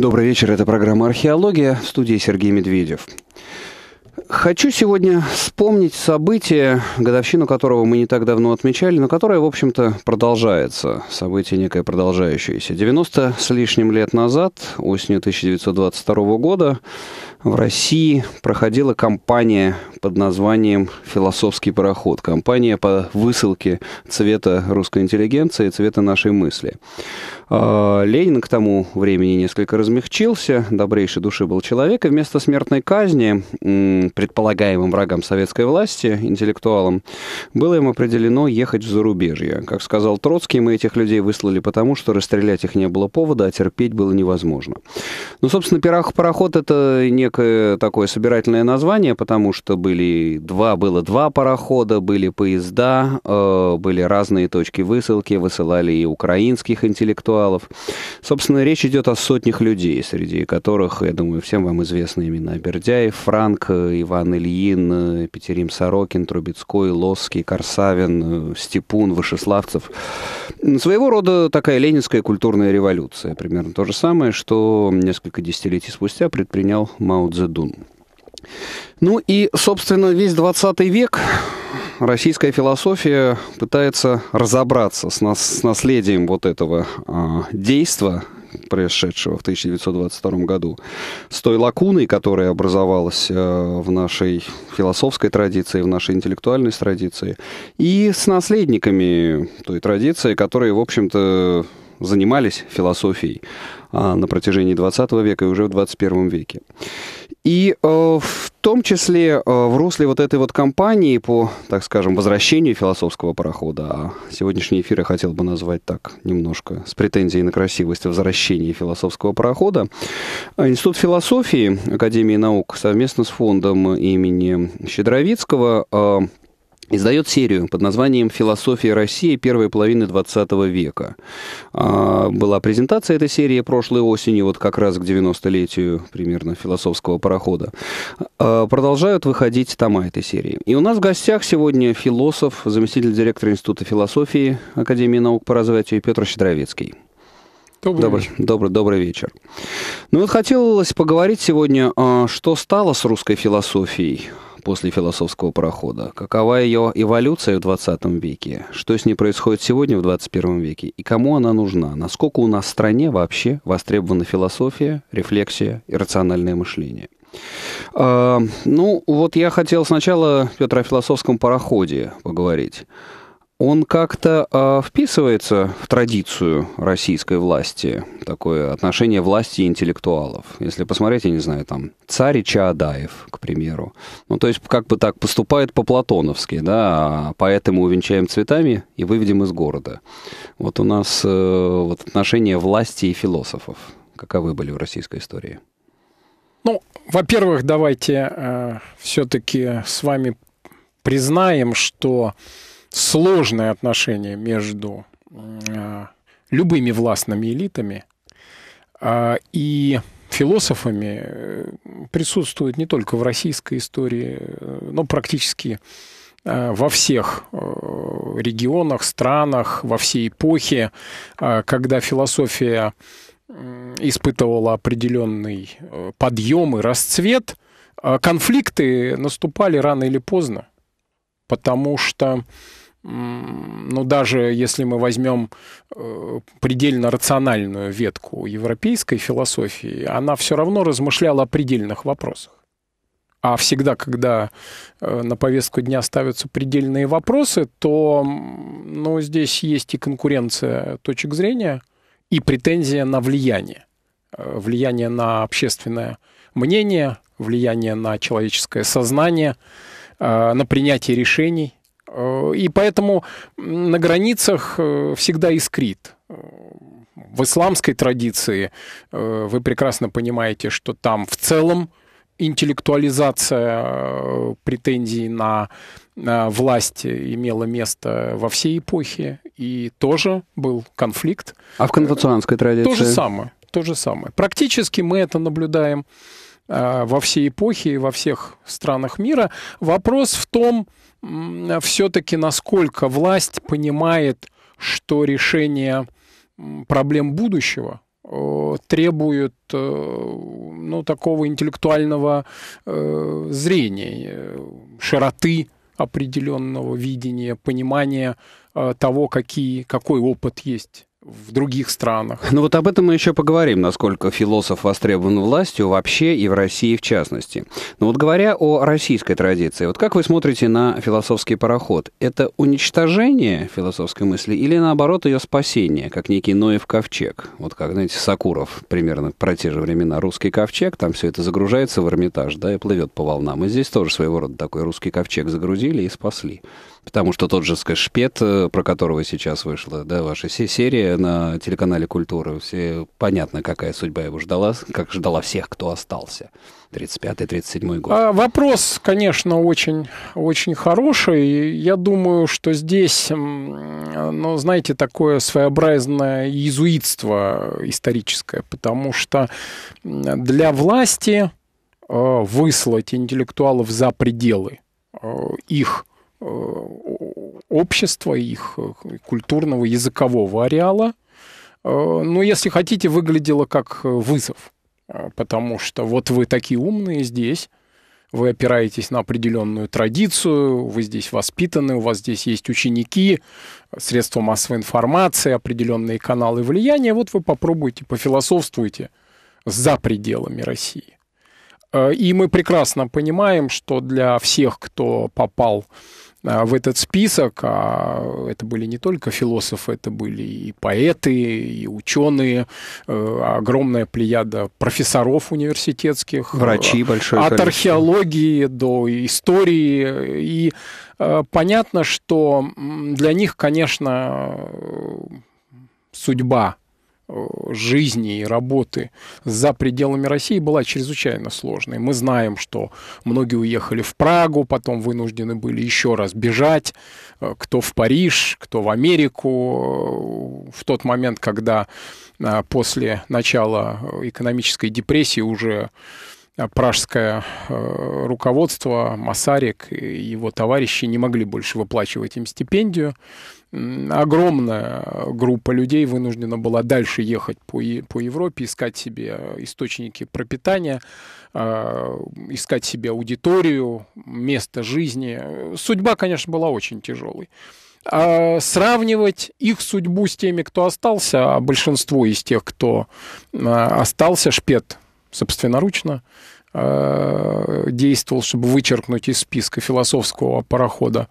Добрый вечер, это программа «Археология», в студии Сергей Медведев. Хочу сегодня вспомнить событие, годовщину которого мы не так давно отмечали, но которое, в общем-то, продолжается. Событие некое продолжающееся. 90 с лишним лет назад, осенью 1922 года, в России проходила кампания под названием «Философский пароход». Кампания по высылке цвета русской интеллигенции, цвета нашей мысли. А, Ленин к тому времени несколько размягчился, добрейшей души был человек, и вместо смертной казни предполагаемым врагам советской власти, интеллектуалам, было им определено ехать в зарубежье. Как сказал Троцкий, мы этих людей выслали потому, что расстрелять их не было повода, а терпеть было невозможно. Ну, собственно, пароход – это не некое э, такое собирательное название, потому что были два, было два парохода, были поезда, э, были разные точки высылки, высылали и украинских интеллектуалов. Собственно, речь идет о сотнях людей, среди которых, я думаю, всем вам известны имена Бердяев, Франк, э, Иван Ильин, Петерим Сорокин, Трубецкой, Лосский, Корсавин, Степун, Вышеславцев. Своего рода такая ленинская культурная революция. Примерно то же самое, что несколько десятилетий спустя предпринял Мао Мао Цзэдун. Ну и, собственно, весь 20 век российская философия пытается разобраться с, нас, с наследием вот этого э, действа, происшедшего в 1922 году, с той лакуной, которая образовалась э, в нашей философской традиции, в нашей интеллектуальной традиции, и с наследниками той традиции, которые, в общем-то, занимались философией а, на протяжении 20 века и уже в 21 веке. И э, в том числе э, в русле вот этой вот кампании по, так скажем, возвращению философского парохода, а сегодняшний эфир я хотел бы назвать так немножко, с претензией на красивость возвращения философского парохода, а, Институт философии Академии наук совместно с фондом имени Щедровицкого э, издает серию под названием «Философия России первой половины XX века». А, была презентация этой серии прошлой осенью, вот как раз к 90-летию примерно философского парохода. А, продолжают выходить тома этой серии. И у нас в гостях сегодня философ, заместитель директора Института философии Академии наук по развитию Петр Щедровецкий. Добрый, добрый, вечер. добрый, добрый вечер. Ну вот хотелось поговорить сегодня, а, что стало с русской философией после философского парохода? Какова ее эволюция в 20 веке? Что с ней происходит сегодня в 21 веке? И кому она нужна? Насколько у нас в стране вообще востребована философия, рефлексия и рациональное мышление? А, ну, вот я хотел сначала, Петр, о философском пароходе поговорить он как-то э, вписывается в традицию российской власти, такое отношение власти и интеллектуалов. Если посмотреть, я не знаю, там, царь Чаадаев, к примеру. Ну, то есть, как бы так, поступает по-платоновски, да, а поэты мы увенчаем цветами и выведем из города. Вот у нас э, вот отношение власти и философов, каковы были в российской истории? Ну, во-первых, давайте э, все-таки с вами признаем, что сложное отношение между э, любыми властными элитами а, и философами э, присутствует не только в российской истории, э, но практически во всех регионах, странах, во всей эпохе, когда философия испытывала определенный подъем и расцвет, конфликты наступали рано или поздно потому что ну, даже если мы возьмем э, предельно рациональную ветку европейской философии, она все равно размышляла о предельных вопросах. А всегда, когда э, на повестку дня ставятся предельные вопросы, то ну, здесь есть и конкуренция точек зрения, и претензия на влияние. Э, влияние на общественное мнение, влияние на человеческое сознание – Э, на принятие решений. Э, и поэтому на границах э, всегда искрит. В исламской традиции вы прекрасно понимаете, что там в целом интеллектуализация претензий на, власть имела место во всей эпохе, и тоже был конфликт. А в конфуцианской традиции? То же самое. То же самое. Практически мы это наблюдаем Э, во всей эпохе и во всех странах мира. Вопрос в том, все-таки насколько власть понимает, что решение проблем будущего э, требует э, ну, такого интеллектуального зрения, широты определенного видения, понимания того, какие, какой опыт есть в других странах. Ну вот об этом мы еще поговорим, насколько философ востребован властью вообще и в России в частности. Но вот говоря о российской традиции, вот как вы смотрите на философский пароход? Это уничтожение философской мысли или наоборот ее спасение, как некий Ноев ковчег? Вот как, знаете, Сакуров примерно про те же времена русский ковчег, там все это загружается в Эрмитаж, да, и плывет по волнам. И здесь тоже своего рода такой русский ковчег загрузили и спасли. Потому что тот же Скэшпет, э, про которого сейчас вышла да, ваша серия на телеканале «Культура», все понятно, какая судьба его ждала, как ждала всех, кто остался. 35-37 год. А, вопрос, конечно, очень, очень хороший. Я думаю, что здесь, ну, знаете, такое своеобразное иезуитство историческое, потому что для власти э, выслать интеллектуалов за пределы э, их Э, общества, их э, культурного, языкового ареала. Э, но, если хотите, выглядело как вызов, потому что вот вы такие умные здесь, вы опираетесь на определенную традицию, вы здесь воспитаны, у вас здесь есть ученики, средства массовой информации, определенные каналы влияния. Вот вы попробуйте, пофилософствуйте за пределами России. И мы прекрасно понимаем, что для всех, кто попал а, в этот список, а это были не только философы, это были и поэты, и ученые, э, огромная плеяда профессоров университетских, врачи э, большое от количество. археологии до истории и э, понятно, что для них, конечно, судьба Э, жизни и работы за пределами России была чрезвычайно сложной. Мы знаем, что многие уехали в Прагу, потом вынуждены были еще раз бежать, э, кто в Париж, кто в Америку. Э, в тот момент, когда после начала экономической депрессии уже пражское руководство, Масарик и его товарищи не могли больше выплачивать им стипендию огромная группа людей вынуждена была дальше ехать по, по Европе, искать себе э, источники пропитания, э, искать себе аудиторию, место жизни. Судьба, конечно, была очень тяжелой. А сравнивать их судьбу с теми, кто остался, а большинство из тех, кто э, остался, шпет собственноручно, действовал, чтобы вычеркнуть из списка философского парохода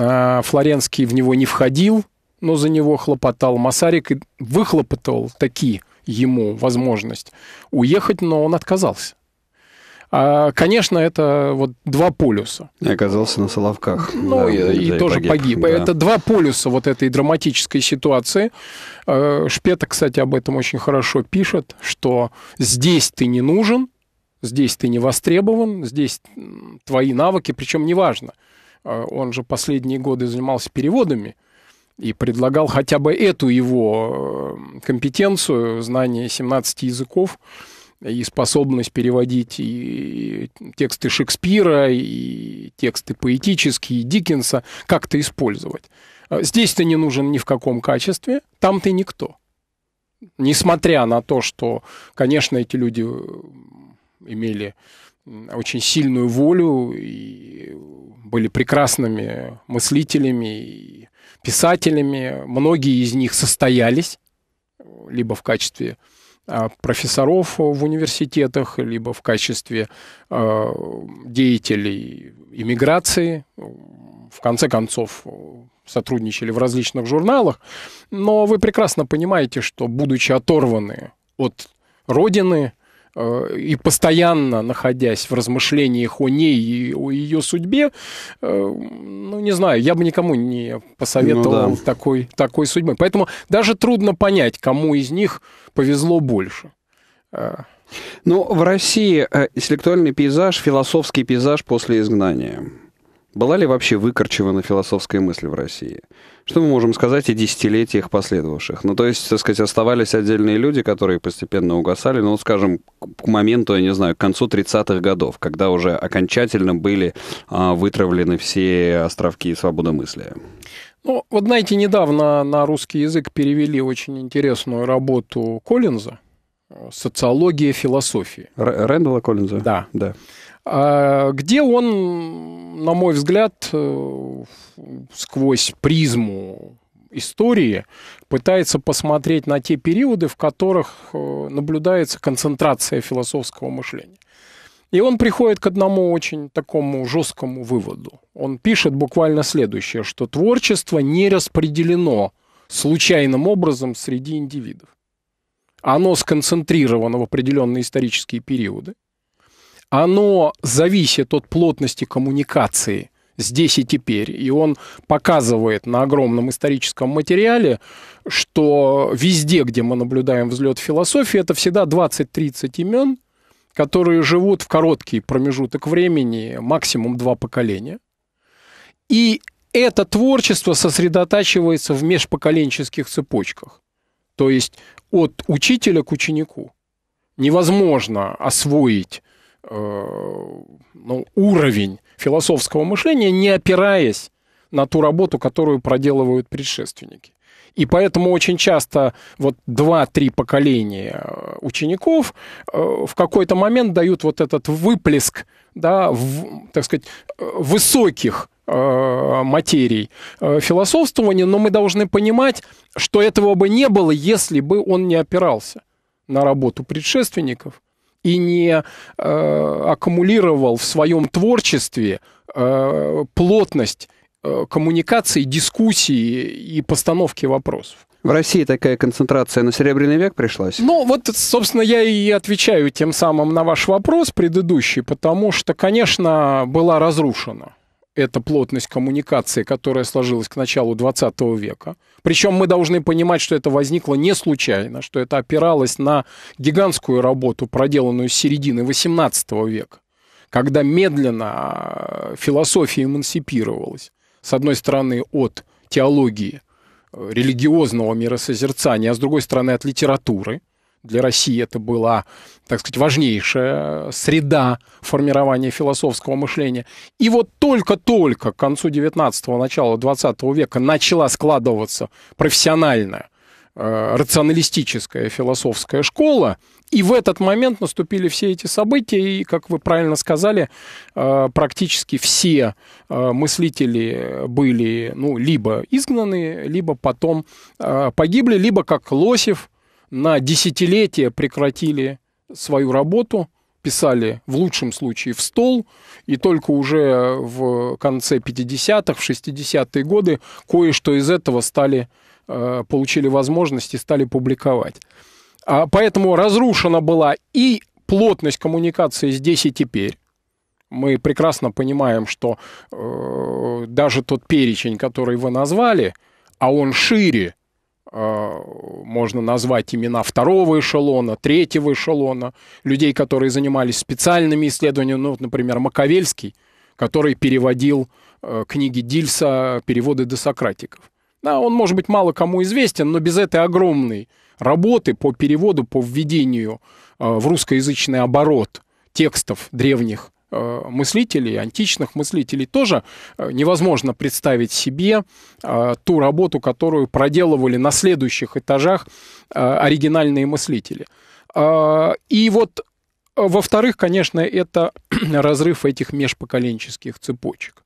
а, Флоренский в него не входил, но за него хлопотал. Масарик выхлопотал такие ему возможность уехать, но он отказался. А, конечно, это вот два полюса. И оказался на Соловках. Ну, да, и, и тоже погиб. погиб. Да. Это два полюса вот этой драматической ситуации. А, Шпета, кстати, об этом очень хорошо пишет, что здесь ты не нужен, здесь ты не востребован, здесь твои навыки, причем неважно, а, он же последние годы занимался переводами и предлагал хотя бы эту его э, компетенцию, знание 17 языков и способность переводить и тексты Шекспира, и тексты поэтические, и Диккенса, как-то использовать. А, Здесь ты не нужен ни в каком качестве, там ты никто. Несмотря на то, что, конечно, эти люди э, имели очень сильную волю и были прекрасными мыслителями и писателями. Многие из них состоялись либо в качестве а, профессоров в университетах, либо в качестве а, деятелей иммиграции, в конце концов сотрудничали в различных журналах. Но вы прекрасно понимаете, что будучи оторваны от родины, Э, и постоянно находясь в размышлениях о ней и о ее судьбе, э, ну, не знаю, я бы никому не посоветовал ну, да. такой, такой судьбы. Поэтому даже трудно понять, кому из них повезло больше. Э. Ну, в России интеллектуальный пейзаж, философский пейзаж после изгнания – была ли вообще выкорчевана философская мысль в России? Что мы можем сказать о десятилетиях последовавших? Ну, то есть, так сказать, оставались отдельные люди, которые постепенно угасали, ну, скажем, к моменту, я не знаю, к концу 30-х годов, когда уже окончательно были а, вытравлены все островки свободы мысли. Ну, вот знаете, недавно на русский язык перевели очень интересную работу Коллинза «Социология философии». Р- Рэндала Коллинза? Да. Да. А где он, на мой взгляд, э, сквозь призму истории пытается посмотреть на те периоды, в которых э, наблюдается концентрация философского мышления. И он приходит к одному очень такому жесткому выводу. Он пишет буквально следующее, что творчество не распределено случайным образом среди индивидов. Оно сконцентрировано в определенные исторические периоды оно зависит от плотности коммуникации здесь и теперь. И он показывает на огромном историческом материале, что везде, где мы наблюдаем взлет философии, это всегда 20-30 имен, которые живут в короткий промежуток времени, максимум два поколения. И это творчество сосредотачивается в межпоколенческих цепочках, то есть от учителя к ученику. Невозможно освоить Э, ну, уровень философского мышления, не опираясь на ту работу, которую проделывают предшественники. И поэтому очень часто вот два-три поколения э, учеников э, в какой-то момент дают вот этот выплеск, да, в, так сказать, высоких материй философствования, но мы должны понимать, что этого бы не было, если бы он не опирался на работу предшественников, и не э, аккумулировал в своем творчестве э, плотность э, коммуникации, дискуссии и постановки вопросов. В России такая концентрация на Серебряный век пришлась? Ну, вот, собственно, я и отвечаю тем самым на ваш вопрос предыдущий, потому что, конечно, была разрушена это плотность коммуникации, которая сложилась к началу 20 века. Причем мы должны понимать, что это возникло не случайно, что это опиралось на гигантскую работу, проделанную с середины 18 века, когда медленно а, философия эмансипировалась. С одной стороны, от теологии, э, религиозного миросозерцания, а с другой стороны, от литературы – для России это была, так сказать, важнейшая среда формирования философского мышления. И вот только-только к концу 19-го, начала 20 века начала складываться профессиональная э, рационалистическая философская школа, и в этот момент наступили все эти события, и, как вы правильно сказали, э, практически все э, мыслители были ну, либо изгнаны, либо потом погибли, либо как Лосев – на десятилетия прекратили свою работу, писали в лучшем случае в стол, и только уже в конце 50-х, в 60-е годы кое-что из этого стали, э, получили возможность и стали публиковать. А поэтому разрушена была и плотность коммуникации здесь и теперь. Мы прекрасно понимаем, что э, даже тот перечень, который вы назвали, а он шире, Э, можно назвать имена второго эшелона, третьего эшелона, людей, которые занимались специальными исследованиями, ну, например, Маковельский, который переводил э, книги Дильса «Переводы до Сократиков». Да, он, может быть, мало кому известен, но без этой огромной работы по переводу, по введению э, в русскоязычный оборот текстов древних Э, мыслителей, античных мыслителей тоже э, невозможно представить себе э, ту работу, которую проделывали на следующих этажах оригинальные мыслители. И вот, во-вторых, конечно, это разрыв этих межпоколенческих цепочек.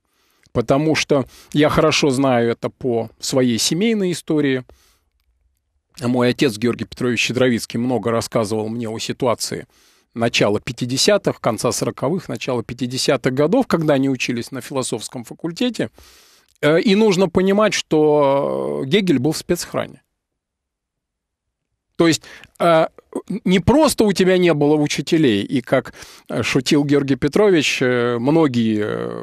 Потому что я хорошо знаю это по своей семейной истории. Мой отец Георгий Петрович Щедровицкий много рассказывал мне о ситуации начала 50-х, конца 40-х, начала 50-х годов, когда они учились на философском факультете. Э, и нужно понимать, что э, Гегель был в спецхране. То есть э, не просто у тебя не было учителей, и как шутил Георгий Петрович, многие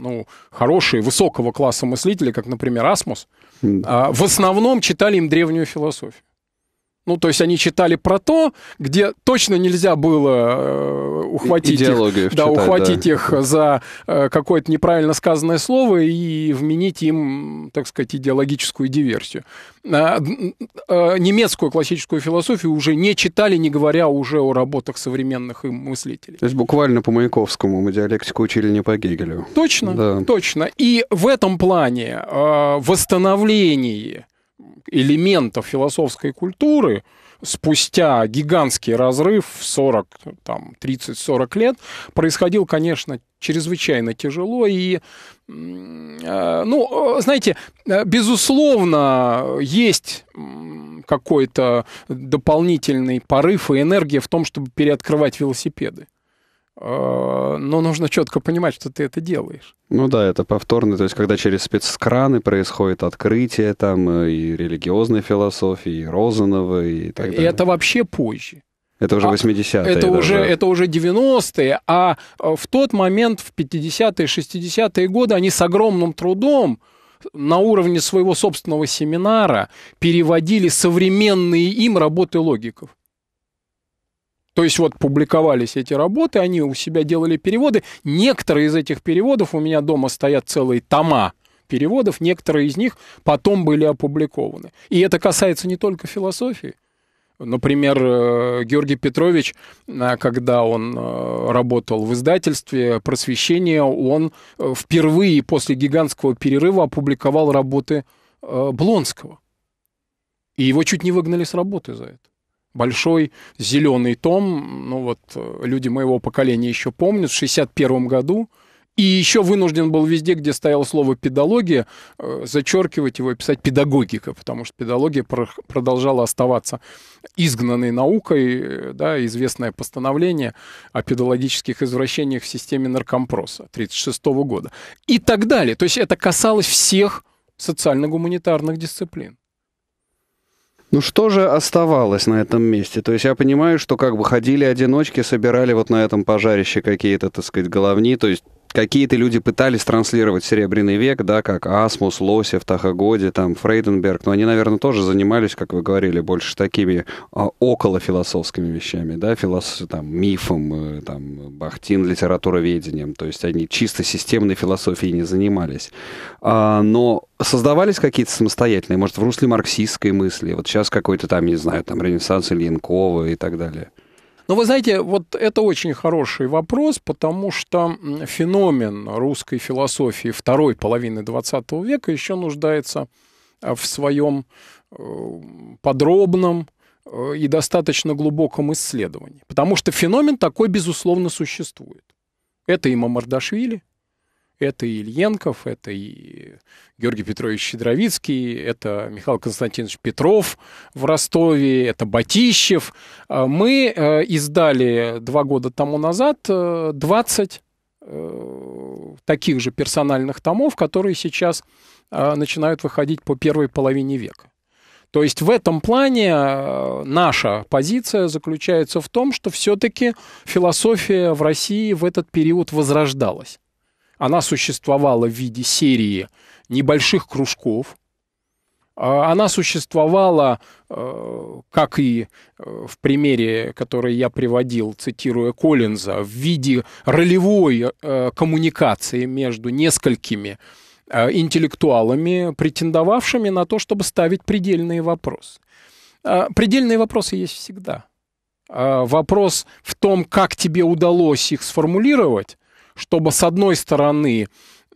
ну, хорошие, высокого класса мыслители, как, например, Асмус, а, в основном читали им древнюю философию. Ну, то есть они читали про то, где точно нельзя было э, ухватить их, да, читать, ухватить да. их за э, какое-то неправильно сказанное слово и вменить им, так сказать, идеологическую диверсию. А, а, немецкую классическую философию уже не читали, не говоря уже о работах современных им мыслителей. То есть буквально по Маяковскому мы диалектику учили не по Гегелю. Точно, да. точно. И в этом плане э, восстановление элементов философской культуры спустя гигантский разрыв в 40, там, 30-40 лет происходил, конечно, чрезвычайно тяжело. И, э, ну, знаете, э, безусловно, есть какой-то дополнительный порыв и энергия в том, чтобы переоткрывать велосипеды. Э, но нужно четко понимать, что ты это делаешь. Ну да, это повторно, то есть когда через спецкраны происходит открытие там э, и религиозной философии, и Розанова, и так далее. И Это вообще позже. Это уже 80-е. А, это, уже, это уже 90-е, а э, в тот момент, в 50-е, 60-е годы, они с огромным трудом на уровне своего собственного семинара переводили современные им работы логиков. То есть вот публиковались эти работы, они у себя делали переводы. Некоторые из этих переводов, у меня дома стоят целые тома переводов, некоторые из них потом были опубликованы. И это касается не только философии. Например, э, Георгий Петрович, э, когда он э, работал в издательстве «Просвещение», он впервые после гигантского перерыва опубликовал работы Блонского. И его чуть не выгнали с работы за это большой зеленый том, ну вот э, люди моего поколения еще помнят, в 61 году, и еще вынужден был везде, где стояло слово «педагогия», э, зачеркивать его и писать «педагогика», потому что педагогия продолжала оставаться изгнанной наукой, э, да, известное постановление о педагогических извращениях в системе наркомпроса 1936 года и так далее. То есть это касалось всех социально-гуманитарных дисциплин. Ну что же оставалось на этом месте? То есть я понимаю, что как бы ходили одиночки, собирали вот на этом пожарище какие-то, так сказать, головни, то есть какие-то люди пытались транслировать Серебряный век, да, как Асмус, Лосев, Тахагоди, там, Фрейденберг, но они, наверное, тоже занимались, как вы говорили, больше такими а, околофилософскими вещами, да, филос... там, мифом, э, там, Бахтин, литературоведением, то есть они чисто системной философией не занимались. А, но создавались какие-то самостоятельные, может, в русле марксистской мысли, вот сейчас какой-то там, не знаю, там, Ренессанс Ильинкова и так далее? — но вы знаете, вот это очень хороший вопрос, потому что феномен русской философии второй половины XX века еще нуждается э, в своем э, подробном э, и достаточно глубоком исследовании. Потому что феномен такой, безусловно, существует. Это и Мамардашвили, это и Ильенков, это и Георгий Петрович Щедровицкий, это Михаил Константинович Петров в Ростове, это Батищев. Э, мы э, издали два года тому назад 20 э, таких же персональных томов, которые сейчас начинают выходить по первой половине века. То есть в этом плане наша позиция заключается в том, что все-таки философия в России в этот период возрождалась. Она существовала в виде серии небольших кружков. А, она существовала, э, как и э, в примере, который я приводил, цитируя Коллинза, в виде ролевой э, коммуникации между несколькими интеллектуалами, претендовавшими на то, чтобы ставить предельные вопросы. А, предельные вопросы есть всегда. А, вопрос в том, как тебе удалось их сформулировать, чтобы, с одной стороны,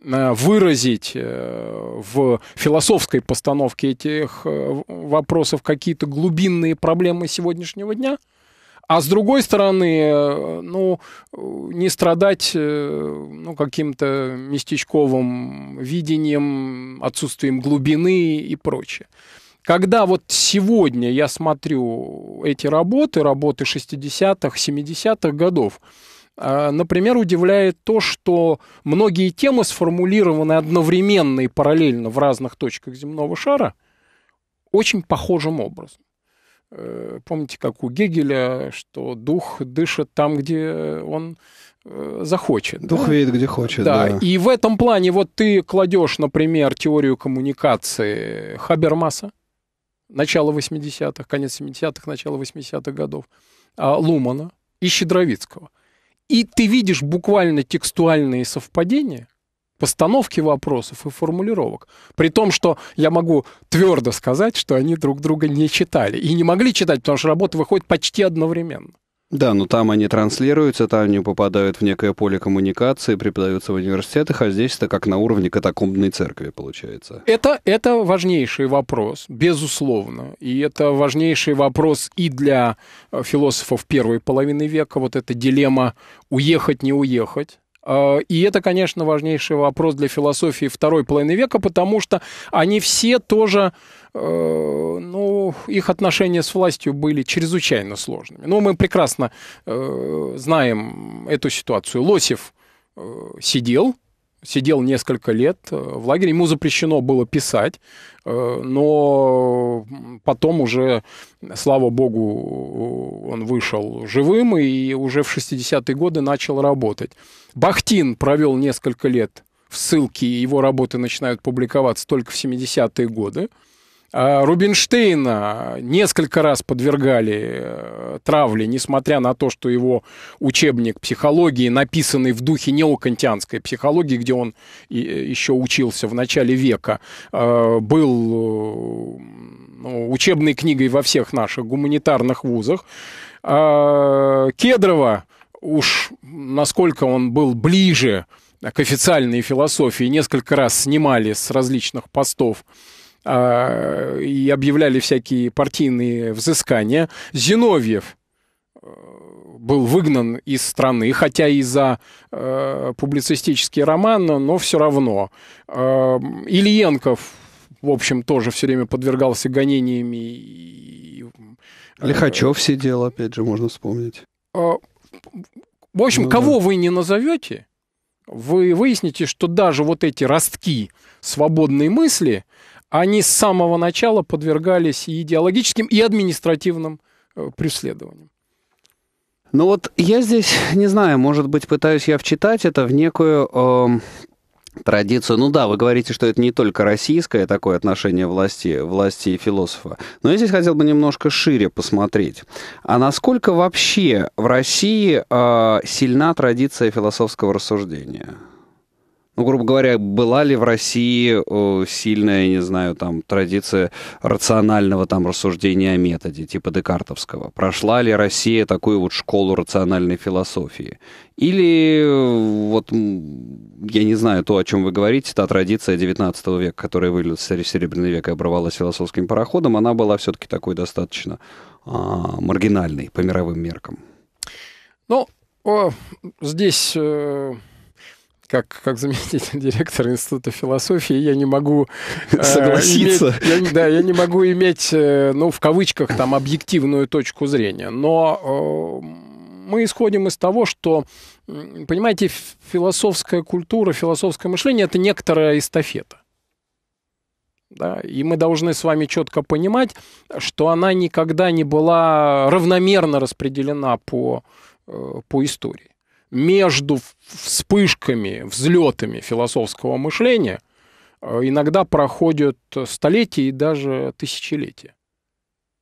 э, выразить э, в философской постановке этих э, вопросов какие-то глубинные проблемы сегодняшнего дня, а с другой стороны, ну, не страдать ну, каким-то местечковым видением, отсутствием глубины и прочее. Когда вот сегодня я смотрю эти работы, работы 60-х, 70-х годов, а, например, удивляет то, что многие темы сформулированы одновременно и параллельно в разных точках земного шара очень похожим образом. Э, помните, как у Гегеля, что дух дышит там, где он э, захочет. Дух да? видит, где хочет. Да. да, и в этом плане вот ты кладешь, например, теорию коммуникации Хабермаса, начало 80-х, конец 70-х, начало 80-х годов, а Лумана и Щедровицкого. И ты видишь буквально текстуальные совпадения постановки вопросов и формулировок. При том, что я могу твердо сказать, что они друг друга не читали. И не могли читать, потому что работа выходит почти одновременно. Да, но там они транслируются, там они попадают в некое поле коммуникации, преподаются в университетах, а здесь это как на уровне катакомбной церкви получается. Это, это важнейший вопрос, безусловно. И это важнейший вопрос и для э, философов первой половины века, вот эта дилемма уехать, не уехать Э, и это, конечно, важнейший вопрос для философии второй половины века, потому что они все тоже, э, ну, их отношения с властью были чрезвычайно сложными. Но ну, мы прекрасно э, знаем эту ситуацию. Лосев сидел, сидел несколько лет э, в лагере. Ему запрещено было писать, э, но потом уже, слава богу, он вышел живым и уже в 60-е годы начал работать. Бахтин провел несколько лет в ссылке, его работы начинают публиковаться только в 70-е годы. А, Рубинштейна несколько раз подвергали э, травле, несмотря на то, что его учебник психологии, написанный в духе неокантианской психологии, где он э, еще учился в начале века, э, был ну, учебной книгой во всех наших гуманитарных вузах. А, Кедрова, уж насколько он был ближе к официальной философии, несколько раз снимали с различных постов а, и объявляли всякие партийные взыскания. Зиновьев э, был выгнан из страны, хотя и за э, публицистический роман, но все равно. Э, Ильенков, в общем, тоже все время подвергался гонениями. И, э, Лихачев сидел, опять же, можно вспомнить. А, в общем, ну, кого да. вы не назовете, вы выясните, что даже вот эти ростки свободной мысли – они с самого начала подвергались и идеологическим, и административным э, преследованиям. Ну вот я здесь, не знаю, может быть, пытаюсь я вчитать это в некую э, традицию. Ну да, вы говорите, что это не только российское такое отношение власти, власти и философа. Но я здесь хотел бы немножко шире посмотреть. А насколько вообще в России э, сильна традиция философского рассуждения? ну, грубо говоря, была ли в России сильная, я не знаю, там, традиция рационального там рассуждения о методе, типа декартовского? Прошла ли Россия такую вот школу рациональной философии? Или э, вот, я не знаю, то, о чем вы говорите, та традиция 19 века, которая вылилась в Серебряный век и оборвалась философским пароходом, она была все-таки такой достаточно а, маргинальной по мировым меркам? Ну, о, здесь... Э как, как заместитель директора Института философии, я не могу... Э, Согласиться. Э, иметь, я, да, я не могу иметь, э, ну, в кавычках, там, объективную точку зрения. Но э, мы исходим из того, что, понимаете, философская культура, философское мышление – это некоторая эстафета. Да? И мы должны с вами четко понимать, что она никогда не была равномерно распределена по, э, по истории между вспышками, взлетами философского мышления э, иногда проходят столетия и даже тысячелетия.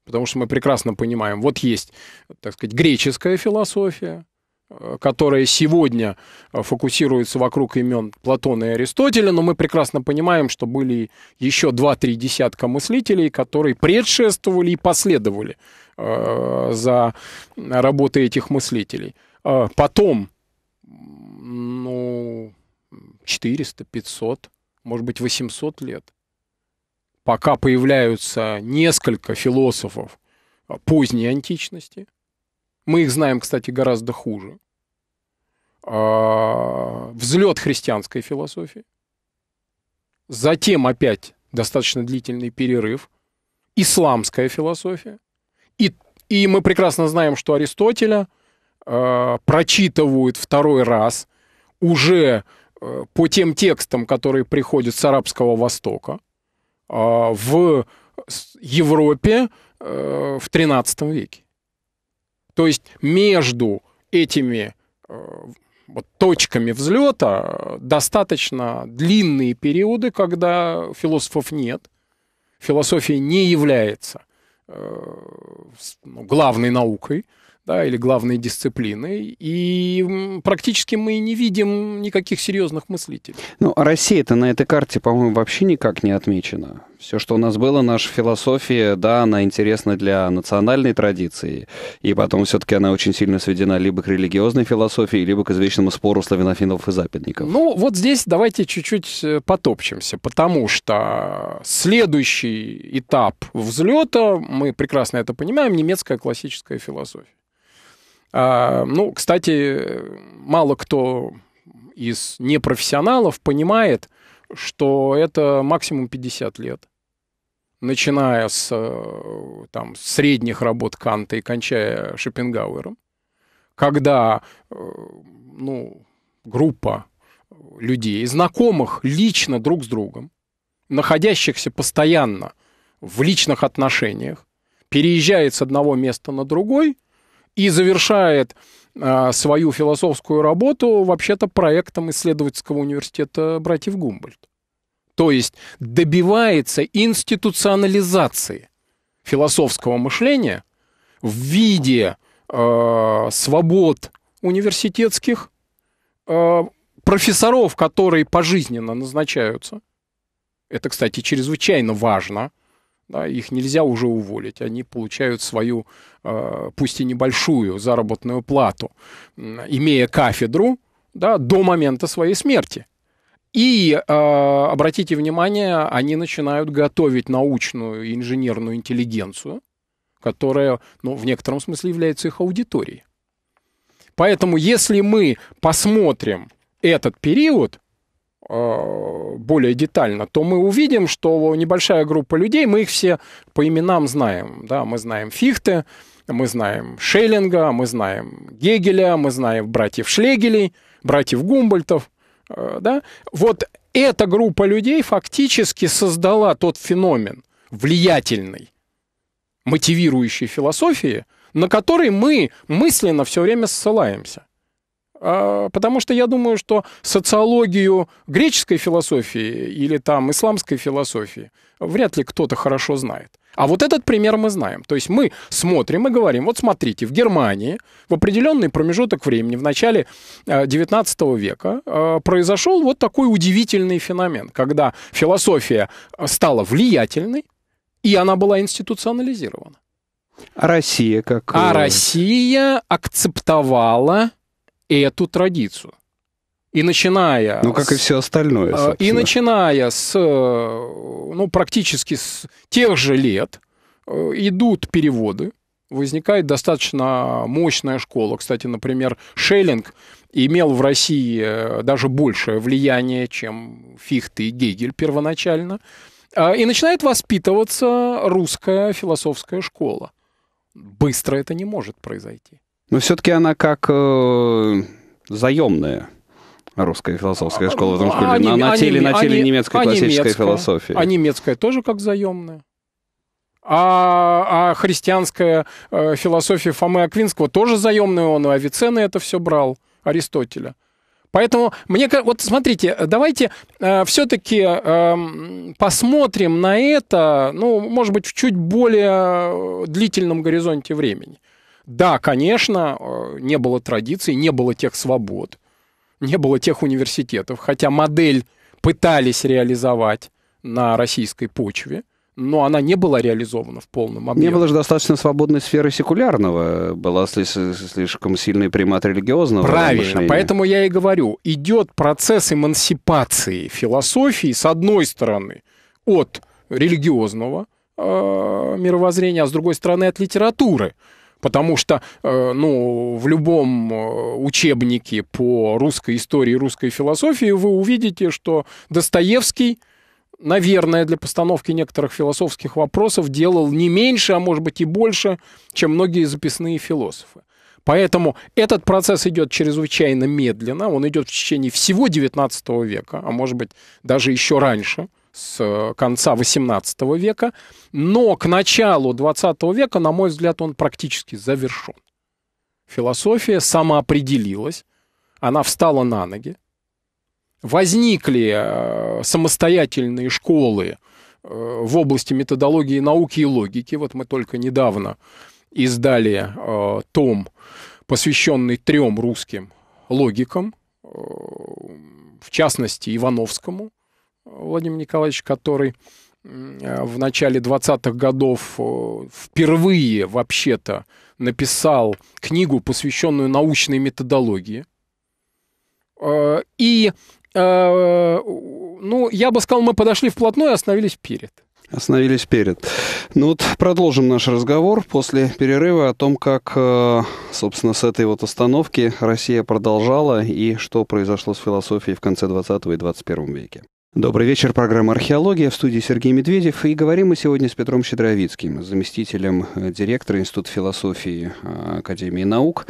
Потому что мы прекрасно понимаем, вот есть, так сказать, греческая философия, э, которая сегодня э, фокусируется вокруг имен Платона и Аристотеля, но мы прекрасно понимаем, что были еще два-три десятка мыслителей, которые предшествовали и последовали за работой этих мыслителей. Потом ну, 400, 500, может быть, 800 лет. Пока появляются несколько философов а, поздней античности, мы их знаем, кстати, гораздо хуже, а, взлет христианской философии, затем опять достаточно длительный перерыв, исламская философия, и, и мы прекрасно знаем, что Аристотеля – э, прочитывают второй раз уже э, по тем текстам, которые приходят с Арабского Востока, э, в Европе э, в XIII веке. То есть между этими э, вот, точками взлета э, достаточно длинные периоды, когда философов нет, философия не является э, ну, главной наукой, да, или главной дисциплиной, и практически мы не видим никаких серьезных мыслителей. Ну, а Россия-то на этой карте, по-моему, вообще никак не отмечена. Все, что у нас было, наша философия, да, она интересна для национальной традиции, и потом все-таки она очень сильно сведена либо к религиозной философии, либо к извечному спору славянофинов и западников. Ну, вот здесь давайте чуть-чуть э, потопчемся, потому что следующий этап взлета, мы прекрасно это понимаем, немецкая классическая философия. А, ну, кстати, мало кто из непрофессионалов понимает, что это максимум 50 лет. Начиная с э, там, средних работ Канта и кончая Шопенгауэром, когда э, ну, группа людей, знакомых лично друг с другом, находящихся постоянно в личных отношениях, переезжает с одного места на другой – и завершает а, свою философскую работу вообще-то проектом исследовательского университета братьев Гумбольд. То есть добивается институционализации философского мышления в виде э, свобод университетских, э, профессоров, которые пожизненно назначаются. Это, кстати, чрезвычайно важно – да, их нельзя уже уволить, они получают свою, э, пусть и небольшую, заработную плату, имея кафедру да, до момента своей смерти. И э, обратите внимание, они начинают готовить научную инженерную интеллигенцию, которая, ну, в некотором смысле является их аудиторией. Поэтому, если мы посмотрим этот период, Э, более детально, то мы увидим, что небольшая группа людей, мы их все по именам знаем. Да? Мы знаем Фихте, мы знаем Шеллинга, мы знаем Гегеля, мы знаем братьев Шлегелей, братьев Гумбольтов. Э, да? Вот эта группа людей фактически создала тот феномен влиятельный, мотивирующей философии, на который мы мысленно все время ссылаемся. А, потому что я думаю, что социологию греческой философии или там исламской философии вряд ли кто-то хорошо знает. А вот этот пример мы знаем. То есть мы смотрим и говорим, вот смотрите, в Германии в определенный промежуток времени, в начале XIX э, века, э, произошел вот такой удивительный феномен, когда философия э, стала влиятельной, и она была институционализирована. А Россия как? А Россия акцептовала эту традицию. И начиная... Ну, как с, э, и все остальное. Собственно. И начиная с, э, ну, практически с тех же лет э, идут переводы, возникает достаточно мощная школа. Кстати, например, Шеллинг имел в России даже большее влияние, чем Фихте и Гегель первоначально. А, и начинает воспитываться русская философская школа. Быстро это не может произойти. Но все-таки она как э, заемная русская философская школа, потому что а, а, на, а, на а, теле, а, на а, теле а, немецкой а, классической немецкая, философии. А немецкая тоже как заемная. А, а христианская э, философия Фомы Аквинского тоже заемная, он у Авиценны это все брал, Аристотеля. Поэтому мне вот смотрите, давайте э, все-таки э, эм, посмотрим на это, ну, может быть, в чуть более э, длительном горизонте времени. Да, конечно, э, не было традиций, не было тех свобод, не было тех университетов, хотя модель пытались реализовать на российской почве, но она не была реализована в полном объеме. Не было же достаточно свободной сферы секулярного, была слишком сильный примат религиозного. Правильно, поэтому я и говорю, идет процесс эмансипации философии, с одной стороны, от религиозного э, мировоззрения, а с другой стороны, от литературы. Потому что, э, ну, в любом э, учебнике по русской истории, русской философии вы увидите, что Достоевский наверное, для постановки некоторых философских вопросов делал не меньше, а может быть и больше, чем многие записные философы. Поэтому этот процесс идет чрезвычайно медленно, он идет в течение всего XIX века, а может быть даже еще раньше – с э, конца XVIII века, но к началу XX века, на мой взгляд, он практически завершен. Философия самоопределилась, она встала на ноги, возникли э, самостоятельные школы э, в области методологии науки и логики. Вот мы только недавно издали том, посвященный трем русским логикам, в частности Ивановскому – Владимир Николаевич, который в начале 20-х годов э, впервые вообще-то написал книгу, посвященную научной методологии. Э, и, э, ну, я бы сказал, мы подошли вплотную и остановились перед. Остановились перед. Ну вот продолжим наш разговор после перерыва о том, как, собственно, с этой вот остановки Россия продолжала и что произошло с философией в конце 20 и 21 веке. Добрый вечер, программа «Археология». В студии Сергей Медведев. И говорим мы сегодня с Петром Щедровицким, заместителем директора Института философии а, Академии наук,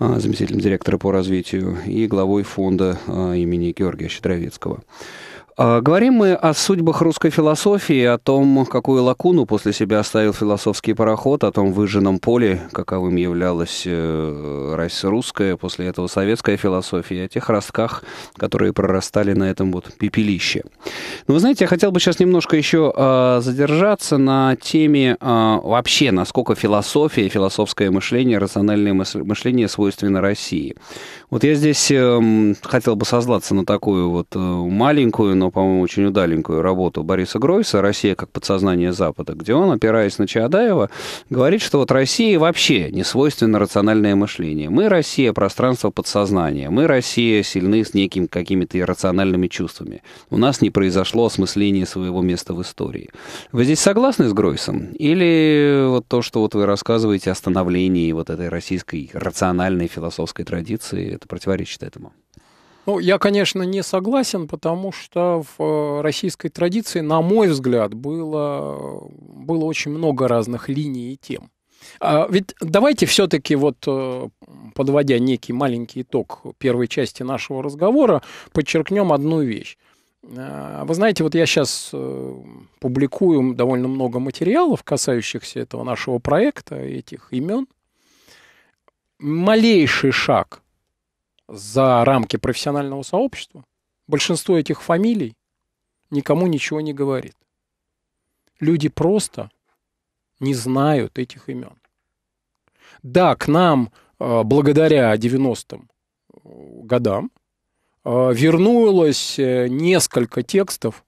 а, заместителем директора по развитию и главой фонда а, имени Георгия Щедровицкого. А, говорим мы о судьбах русской философии, о том, какую лакуну после себя оставил философский пароход, о том выжженном поле, каковым являлась э, русская, после этого советская философия, о тех ростках, которые прорастали на этом вот пепелище. Но ну, вы знаете, я хотел бы сейчас немножко еще а, задержаться на теме а, вообще, насколько философия, философское мышление, рациональное мышление свойственно России. Вот я здесь э, хотел бы сослаться на такую вот э, маленькую, но, по-моему, очень удаленькую работу Бориса Гройса «Россия как подсознание Запада», где он, опираясь на Чаадаева, говорит, что вот России вообще не свойственно рациональное мышление. Мы Россия – пространство подсознания. Мы Россия сильны с некими какими-то иррациональными чувствами. У нас не произошло осмысление своего места в истории. Вы здесь согласны с Гройсом? Или вот то, что вот вы рассказываете о становлении вот этой российской рациональной философской традиции, это противоречит этому. Ну, я, конечно, не согласен, потому что в э, российской традиции, на мой взгляд, было, было очень много разных линий и тем. А, ведь давайте все-таки вот э, подводя некий маленький итог первой части нашего разговора, подчеркнем одну вещь. Э, вы знаете, вот я сейчас публикую довольно много материалов, касающихся этого нашего проекта, этих имен. Малейший шаг – за рамки профессионального сообщества, большинство этих фамилий никому ничего не говорит. Люди просто не знают этих имен. Да, к нам э, благодаря 90-м э, годам э, вернулось несколько текстов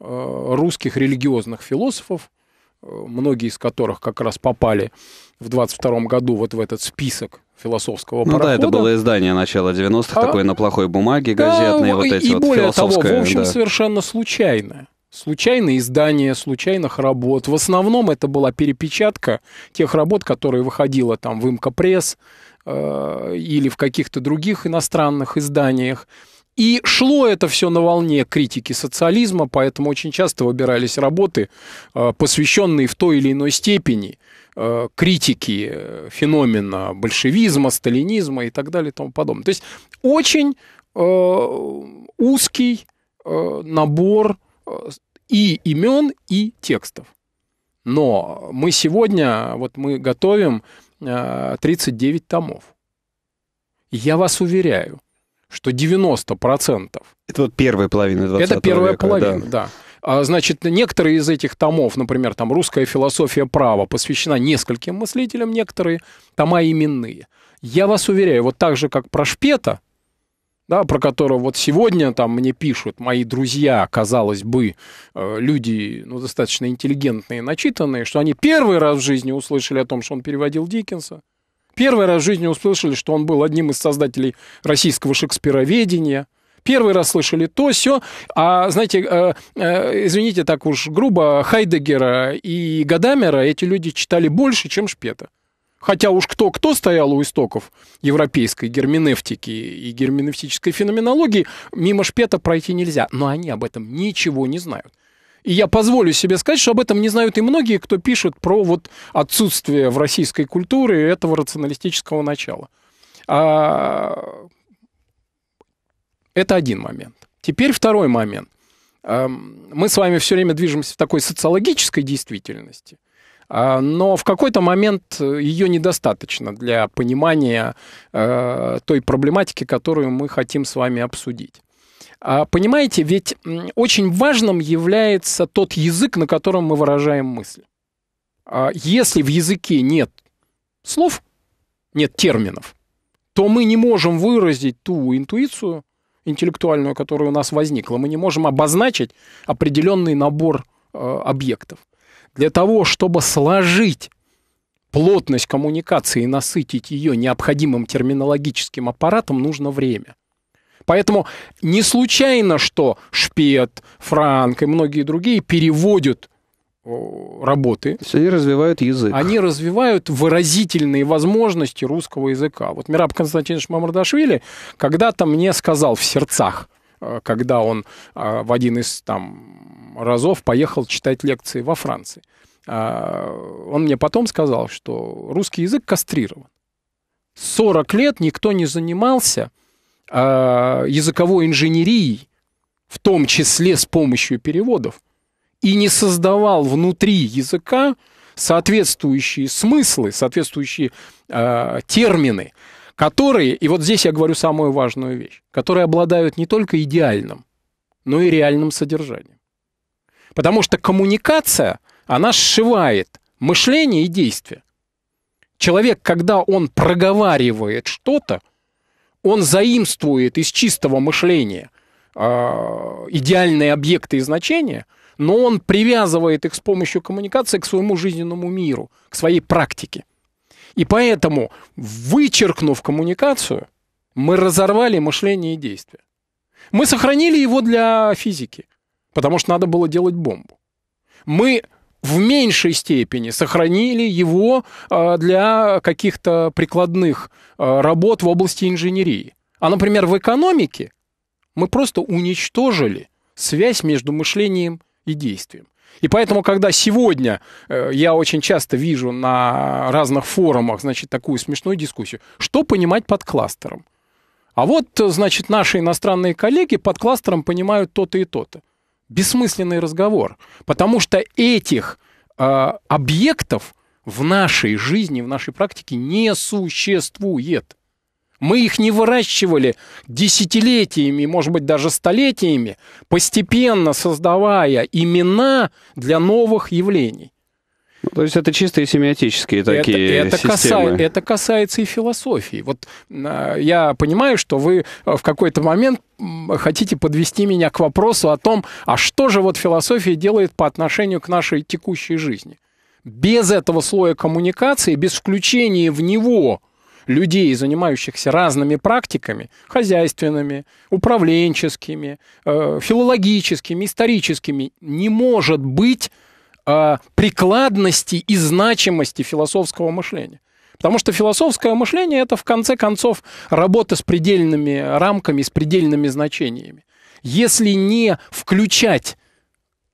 русских религиозных философов, многие из которых как раз попали в 22 году вот в этот список философского ну, парохода. да, это было издание начала 90-х, а, такое на плохой бумаге газетное, да, вот эти и вот более философское. Того, в общем, да. совершенно случайное, случайное издание случайных работ. В основном это была перепечатка тех работ, которые выходила там в «Имка пресс» э, или в каких-то других иностранных изданиях. И шло это все на волне критики социализма, поэтому очень часто выбирались работы, э, посвященные в той или иной степени э, критики э, феномена большевизма, сталинизма и так далее и тому подобное. То есть очень узкий набор и имен, и текстов. Но мы сегодня, вот мы готовим 39 томов. Я вас уверяю, что 90%. Это вот первая половина 20 Это первая века, половина, да. да. А, значит, некоторые из этих томов, например, там «Русская философия права» посвящена нескольким мыслителям, некоторые тома именные. Я вас уверяю, вот так же, как про Шпета, да, про которого вот сегодня там мне пишут мои друзья, казалось бы, э, люди ну, достаточно интеллигентные, начитанные, что они первый раз в жизни услышали о том, что он переводил Диккенса, Первый раз в жизни услышали, что он был одним из создателей российского шекспироведения. Первый раз слышали то, все. А знаете, э, э, извините, так уж грубо, Хайдегера и Гадамера эти люди читали больше, чем Шпета. Хотя уж кто-кто стоял у истоков европейской герменевтики и герменевтической феноменологии, мимо Шпета пройти нельзя. Но они об этом ничего не знают. И я позволю себе сказать, что об этом не знают и многие, кто пишет про вот отсутствие в российской культуре этого рационалистического начала. А... Это один момент. Теперь второй момент. Эм, мы с вами все время движемся в такой социологической действительности, а, но в какой-то момент э, ее недостаточно для понимания э, той проблематики, которую мы хотим с вами обсудить. А, понимаете, ведь очень важным является тот язык, на котором мы выражаем мысль. А, если в языке нет слов, нет терминов, то мы не можем выразить ту интуицию интеллектуальную, которая у нас возникла. Мы не можем обозначить определенный набор э, объектов. Для того, чтобы сложить плотность коммуникации и насытить ее необходимым терминологическим аппаратом, нужно время. Поэтому не случайно, что Шпет, Франк и многие другие переводят работы. То они развивают язык. Они развивают выразительные возможности русского языка. Вот Мираб Константинович Мамардашвили когда-то мне сказал в сердцах, э, когда он э, в один из там разов поехал читать лекции во Франции. А, он мне потом сказал, что русский язык кастрирован. 40 лет никто не занимался – а, языковой инженерией, в том числе с помощью переводов, и не создавал внутри языка соответствующие смыслы, соответствующие а, термины, которые, и вот здесь я говорю самую важную вещь, которые обладают не только идеальным, но и реальным содержанием. Потому что коммуникация, она сшивает мышление и действие. Человек, когда он проговаривает что-то, он заимствует из чистого мышления а, идеальные объекты и значения, но он привязывает их с помощью коммуникации к своему жизненному миру, к своей практике. И поэтому, вычеркнув коммуникацию, мы разорвали мышление и действие. Мы сохранили его для физики, потому что надо было делать бомбу. Мы в меньшей степени сохранили его а, для каких-то прикладных а, работ в области инженерии. А, например, в экономике мы просто уничтожили связь между мышлением и действием. И поэтому, когда сегодня э, я очень часто вижу на разных форумах, значит, такую смешную дискуссию, что понимать под кластером? А вот, э, значит, наши иностранные коллеги под кластером понимают то-то и то-то бессмысленный разговор, потому что этих э, объектов в нашей жизни, в нашей практике не существует. Мы их не выращивали десятилетиями, может быть, даже столетиями, постепенно создавая имена для новых явлений. Ну, то есть это чистые семиотические такие это, системы. Касается, это касается и философии. Вот а, я понимаю, что вы э, в какой-то момент хотите подвести меня к вопросу о том, а что же вот философия делает по отношению к нашей текущей жизни. Без этого слоя коммуникации, без включения в него людей, занимающихся разными практиками, хозяйственными, управленческими, э, филологическими, историческими, не может быть э, прикладности и значимости философского мышления. Потому что философское мышление – это, в конце концов, работа с предельными рамками, с предельными значениями. Если не включать